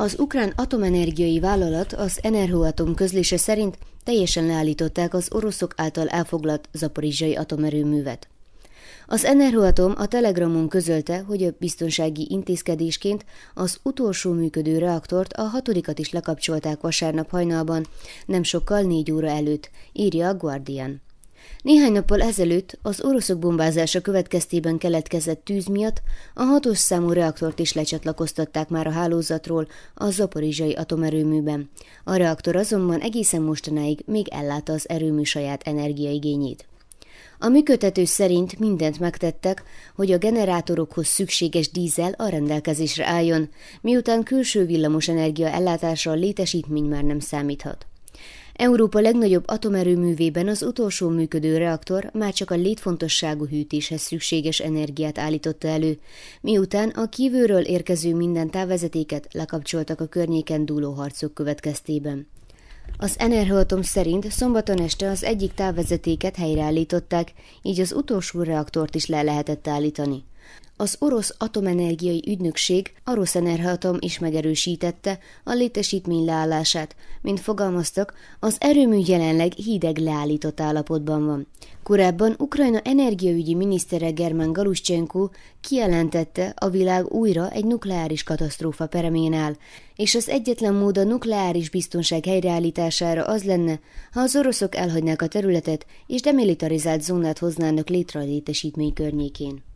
Az ukrán atomenergiai vállalat az Enerhoatom közlése szerint teljesen leállították az oroszok által elfoglalt zaporizsai atomerőművet. Az Enerhoatom a Telegramon közölte, hogy a biztonsági intézkedésként az utolsó működő reaktort, a hatodikat is lekapcsolták vasárnap hajnalban, nem sokkal négy óra előtt, írja a Guardian. Néhány nappal ezelőtt az oroszok bombázása következtében keletkezett tűz miatt a hatos számú reaktort is lecsatlakoztatták már a hálózatról a zaporizsai atomerőműben. A reaktor azonban egészen mostanáig még ellátta az erőmű saját energiaigényét. A működtető szerint mindent megtettek, hogy a generátorokhoz szükséges dízel a rendelkezésre álljon, miután külső villamos energia ellátása a létesítmény már nem számíthat. Európa legnagyobb atomerőművében az utolsó működő reaktor már csak a létfontosságú hűtéshez szükséges energiát állította elő, miután a kívülről érkező minden távvezetéket lekapcsoltak a környéken dúló harcok következtében. Az Enerhoatom szerint szombaton este az egyik távvezetéket helyreállították, így az utolsó reaktort is le lehetett állítani. Az orosz atomenergiai ügynökség, a Rosenerhatom is megerősítette a létesítmény leállását. Mint fogalmaztak, az erőmű jelenleg hideg leállított állapotban van. Korábban Ukrajna energiaügyi minisztere Germán Galuschenko kijelentette, a világ újra egy nukleáris katasztrófa peremén áll, és az egyetlen mód a nukleáris biztonság helyreállítására az lenne, ha az oroszok elhagynák a területet és demilitarizált zónát hoznának létre a létesítmény környékén.